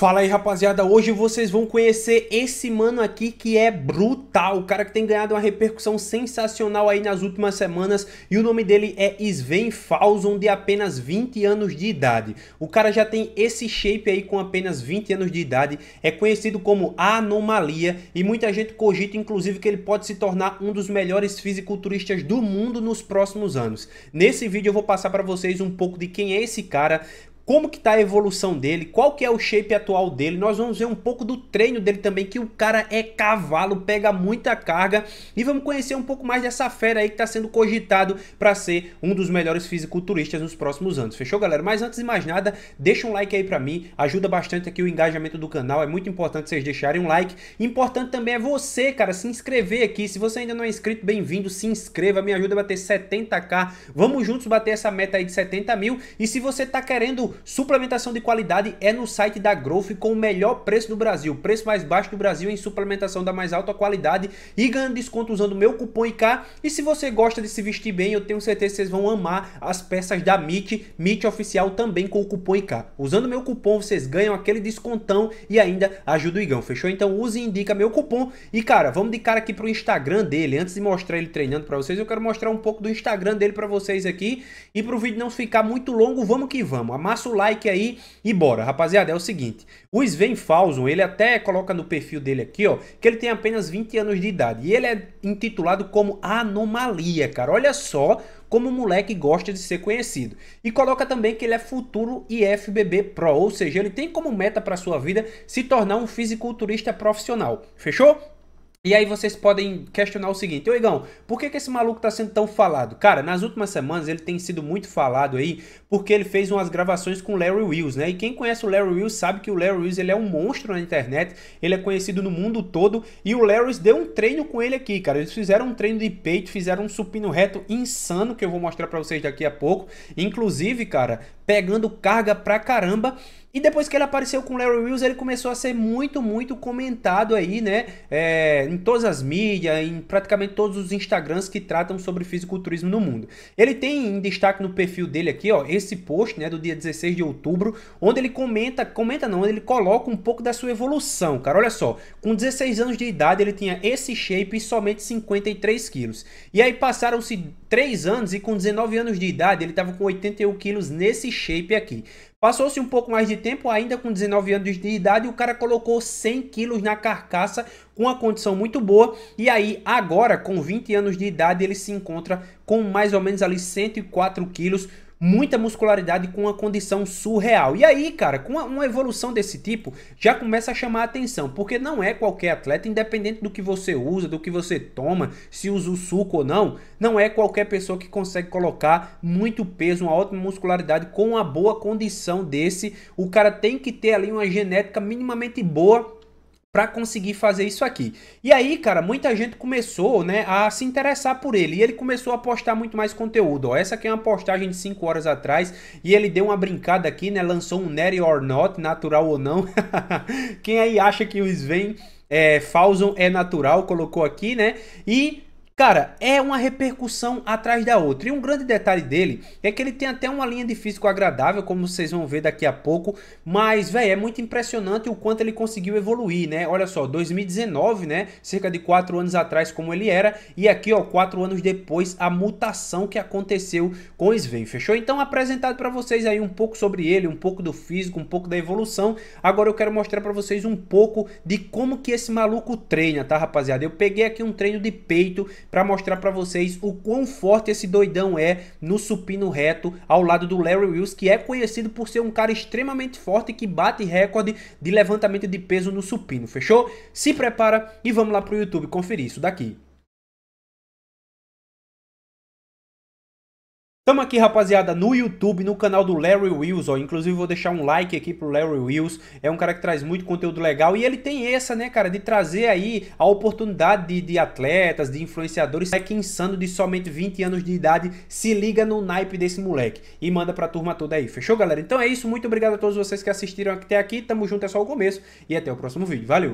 Fala aí rapaziada, hoje vocês vão conhecer esse mano aqui que é brutal, o cara que tem ganhado uma repercussão sensacional aí nas últimas semanas e o nome dele é Sven Falson, de apenas 20 anos de idade. O cara já tem esse shape aí com apenas 20 anos de idade, é conhecido como anomalia e muita gente cogita inclusive que ele pode se tornar um dos melhores fisiculturistas do mundo nos próximos anos. Nesse vídeo eu vou passar para vocês um pouco de quem é esse cara, como que tá a evolução dele, qual que é o shape atual dele. Nós vamos ver um pouco do treino dele também, que o cara é cavalo, pega muita carga e vamos conhecer um pouco mais dessa fera aí que está sendo cogitado para ser um dos melhores fisiculturistas nos próximos anos. Fechou, galera? Mas antes de mais nada, deixa um like aí para mim, ajuda bastante aqui o engajamento do canal, é muito importante vocês deixarem um like. Importante também é você, cara, se inscrever aqui. Se você ainda não é inscrito, bem-vindo, se inscreva, me ajuda a bater 70k. Vamos juntos bater essa meta aí de 70 mil. E se você tá querendo suplementação de qualidade é no site da Growth com o melhor preço do Brasil. Preço mais baixo do Brasil em suplementação da mais alta qualidade e ganha desconto usando meu cupom IK. E se você gosta de se vestir bem, eu tenho certeza que vocês vão amar as peças da MIT, MIT oficial também com o cupom IK. Usando meu cupom, vocês ganham aquele descontão e ainda ajuda o Igão, fechou? Então use e indica meu cupom. E cara, vamos de cara aqui pro Instagram dele. Antes de mostrar ele treinando para vocês, eu quero mostrar um pouco do Instagram dele para vocês aqui. E pro vídeo não ficar muito longo, vamos que vamos. A Passa o like aí e bora. Rapaziada, é o seguinte. O Sven Fauzon, ele até coloca no perfil dele aqui, ó, que ele tem apenas 20 anos de idade. E ele é intitulado como Anomalia, cara. Olha só como o moleque gosta de ser conhecido. E coloca também que ele é futuro IFBB Pro, ou seja, ele tem como meta para sua vida se tornar um fisiculturista profissional. Fechou? E aí vocês podem questionar o seguinte, ô Igão, por que, que esse maluco tá sendo tão falado? Cara, nas últimas semanas ele tem sido muito falado aí, porque ele fez umas gravações com Larry Wills, né? E quem conhece o Larry Wills sabe que o Larry Wills ele é um monstro na internet, ele é conhecido no mundo todo, e o Larry deu um treino com ele aqui, cara. Eles fizeram um treino de peito, fizeram um supino reto insano, que eu vou mostrar pra vocês daqui a pouco. Inclusive, cara, pegando carga pra caramba, e depois que ele apareceu com Larry Wills, ele começou a ser muito, muito comentado aí, né? É, em todas as mídias, em praticamente todos os Instagrams que tratam sobre fisiculturismo no mundo. Ele tem em destaque no perfil dele aqui, ó, esse post, né, do dia 16 de outubro, onde ele comenta, comenta não, onde ele coloca um pouco da sua evolução, cara. Olha só, com 16 anos de idade ele tinha esse shape e somente 53 quilos. E aí passaram-se 3 anos e com 19 anos de idade ele estava com 81 quilos nesse shape aqui. Passou-se um pouco mais de tempo, ainda com 19 anos de idade, o cara colocou 100 quilos na carcaça com uma condição muito boa. E aí, agora, com 20 anos de idade, ele se encontra com mais ou menos ali 104 quilos muita muscularidade com uma condição surreal. E aí, cara, com uma evolução desse tipo, já começa a chamar a atenção, porque não é qualquer atleta, independente do que você usa, do que você toma, se usa o suco ou não, não é qualquer pessoa que consegue colocar muito peso, uma ótima muscularidade com uma boa condição desse. O cara tem que ter ali uma genética minimamente boa para conseguir fazer isso aqui. E aí, cara, muita gente começou, né, a se interessar por ele. E ele começou a postar muito mais conteúdo. Ó, essa aqui é uma postagem de 5 horas atrás e ele deu uma brincada aqui, né, lançou um Nery or Not, natural ou não. Quem aí acha que o Sven é, é natural, colocou aqui, né? E Cara, é uma repercussão atrás da outra. E um grande detalhe dele é que ele tem até uma linha de físico agradável, como vocês vão ver daqui a pouco. Mas, velho, é muito impressionante o quanto ele conseguiu evoluir, né? Olha só, 2019, né? Cerca de 4 anos atrás, como ele era. E aqui, ó, 4 anos depois, a mutação que aconteceu com o Sven. Fechou? Então, apresentado para vocês aí um pouco sobre ele, um pouco do físico, um pouco da evolução. Agora eu quero mostrar para vocês um pouco de como que esse maluco treina, tá, rapaziada? Eu peguei aqui um treino de peito para mostrar para vocês o quão forte esse doidão é no supino reto ao lado do Larry Wills, que é conhecido por ser um cara extremamente forte que bate recorde de levantamento de peso no supino, fechou? Se prepara e vamos lá para o YouTube conferir isso daqui. Estamos aqui, rapaziada, no YouTube, no canal do Larry Wills, ó. Inclusive, vou deixar um like aqui pro Larry Wills. É um cara que traz muito conteúdo legal. E ele tem essa, né, cara, de trazer aí a oportunidade de, de atletas, de influenciadores. É insano de somente 20 anos de idade se liga no naipe desse moleque e manda pra turma toda aí. Fechou, galera? Então é isso. Muito obrigado a todos vocês que assistiram até aqui. Tamo junto, é só o começo. E até o próximo vídeo. Valeu!